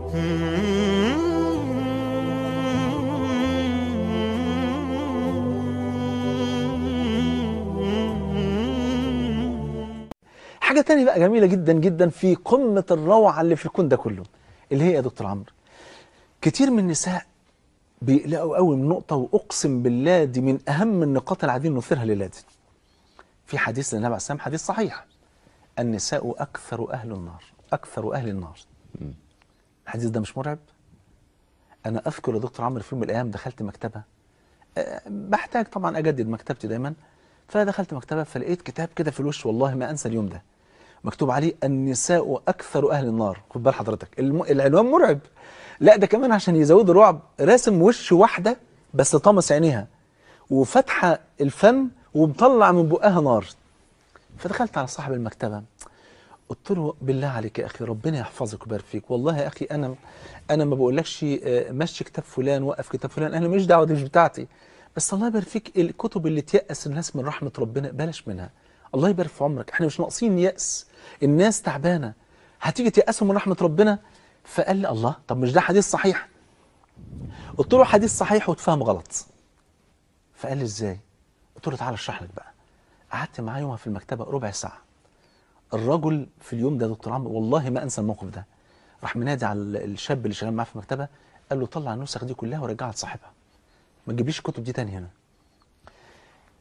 حاجة تانية بقى جميلة جدا جدا في قمة الروعة اللي في الكون ده كله اللي هي يا دكتور عمرو كتير من النساء بيقلقوا قوي من نقطة وأقسم بالله دي من أهم النقاط اللي عايزين نثيرها الليلة دي. في حديث للنبي عليه والسلام حديث صحيح النساء أكثر أهل النار أكثر أهل النار الحديث ده مش مرعب انا اذكر يا دكتور عمرو في يوم من الايام دخلت مكتبه آه، بحتاج طبعا اجدد مكتبتي دايما فدخلت مكتبه فلقيت كتاب كده في الوش والله ما انسى اليوم ده مكتوب عليه النساء اكثر اهل النار خد بال حضرتك الم... العنوان مرعب لا ده كمان عشان يزودوا الرعب راسم وش واحده بس طمس عينيها وفاتحه الفم ومطلع من بقها نار فدخلت على صاحب المكتبه قلت له بالله عليك يا اخي ربنا يحفظك ويبارك فيك والله يا اخي انا انا ما بقولكش آه، مشي كتاب فلان وقف كتاب فلان انا مش دعوه دي مش بتاعتي بس الله يبارك فيك الكتب اللي تيأس الناس من رحمه ربنا بلاش منها الله يبارك في عمرك احنا مش ناقصين يأس الناس تعبانه هتيجي تياسوا من رحمه ربنا فقال لي الله طب مش ده حديث صحيح قلت له حديث صحيح واتفهم غلط فقال لي ازاي قلت له تعالى اشرح لك بقى قعدت معاه يومها في المكتبه ربع ساعه الرجل في اليوم ده دكتور عمرو والله ما انسى الموقف ده راح منادي على الشاب اللي شغال معاه في المكتبه قال له طلع النسخ دي كلها ورجعها لصاحبها ما تجيبليش الكتب دي تاني هنا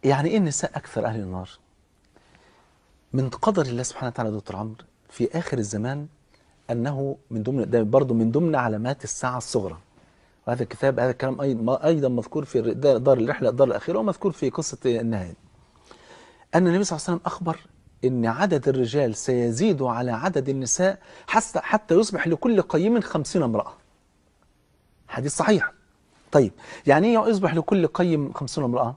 يعني ايه النساء اكثر اهل النار من قدر الله سبحانه وتعالى دكتور عمرو في اخر الزمان انه من ضمن ده برضه من ضمن علامات الساعه الصغرى وهذا الكتاب هذا الكلام ايضا مذكور في دار الرحله الدار الاخيره ومذكور في قصه النهايه ان النبي صلى الله عليه وسلم اخبر أن عدد الرجال سيزيد على عدد النساء حتى يصبح لكل قيم خمسين امرأة حديث صحيح طيب يعني ايه يصبح لكل قيم خمسين امرأة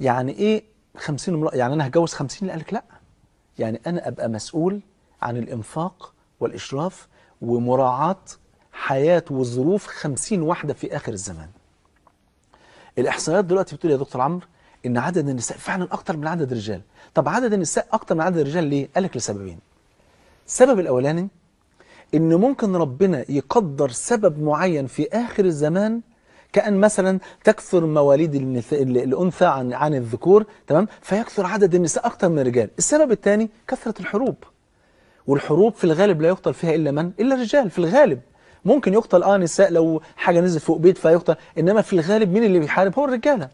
يعني ايه خمسين امرأة يعني أنا هتجوز اللي قال لك لا يعني أنا أبقى مسؤول عن الإنفاق والإشراف ومراعاة حياة وظروف خمسين واحدة في آخر الزمان الإحصائيات دلوقتي بتقول يا دكتور عمرو ان عدد النساء فعلا اكتر من عدد الرجال طب عدد النساء اكتر من عدد الرجال ليه قال لك لسببين السبب الاولاني ان ممكن ربنا يقدر سبب معين في اخر الزمان كان مثلا تكثر مواليد الانثى عن عن الذكور تمام فيكثر عدد النساء اكتر من الرجال السبب الثاني كثره الحروب والحروب في الغالب لا يقتل فيها الا من الا الرجال في الغالب ممكن يقتل اه نساء لو حاجه نزلت فوق بيت فيقتل انما في الغالب مين اللي بيحارب هو الرجاله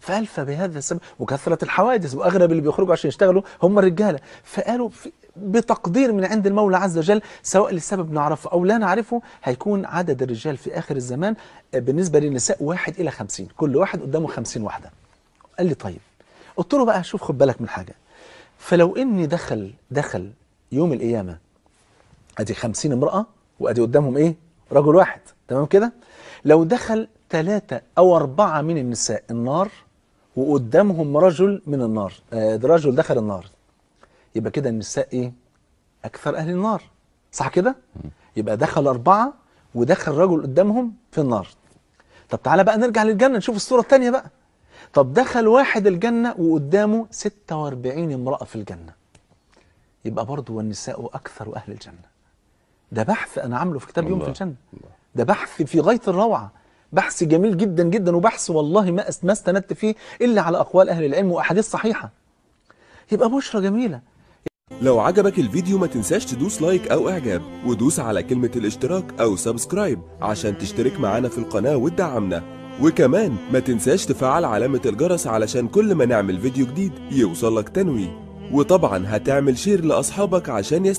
فالف بهذا السبب وكثره الحوادث واغلب اللي بيخرجوا عشان يشتغلوا هم الرجاله فقالوا بتقدير من عند المولى عز وجل سواء لسبب نعرفه او لا نعرفه هيكون عدد الرجال في اخر الزمان آه، بالنسبه للنساء واحد الى خمسين كل واحد قدامه خمسين واحده قال لي طيب قلت له بقى شوف خد بالك من حاجه فلو اني دخل دخل يوم القيامه ادي خمسين امراه وادي قدامهم ايه رجل واحد تمام كده لو دخل ثلاثة أو أربعة من النساء النار وقدامهم رجل من النار آه، ده رجل دخل النار يبقى كده النساء ايه اكثر اهل النار صح كده يبقى دخل اربعه ودخل رجل قدامهم في النار طب تعالى بقى نرجع للجنه نشوف الصوره الثانيه بقى طب دخل واحد الجنه وقدامه 46 امراه في الجنه يبقى برضه والنساء اكثر اهل الجنه ده بحث انا عامله في كتاب يوم في الجنه ده بحث في غايه الروعه بحث جميل جدا جدا وبحث والله ما ما استندت فيه إلا على أقوال أهل العلم وأحاديث صحيحة يبقى بشرة جميلة لو عجبك الفيديو ما تنساش تدوس لايك أو إعجاب ودوس على كلمة الاشتراك أو سبسكرايب عشان تشترك معانا في القناة وتدعمنا وكمان ما تنساش تفعل علامة الجرس علشان كل ما نعمل فيديو جديد يوصلك تنويه وطبعا هتعمل شير لأصحابك عشان يست...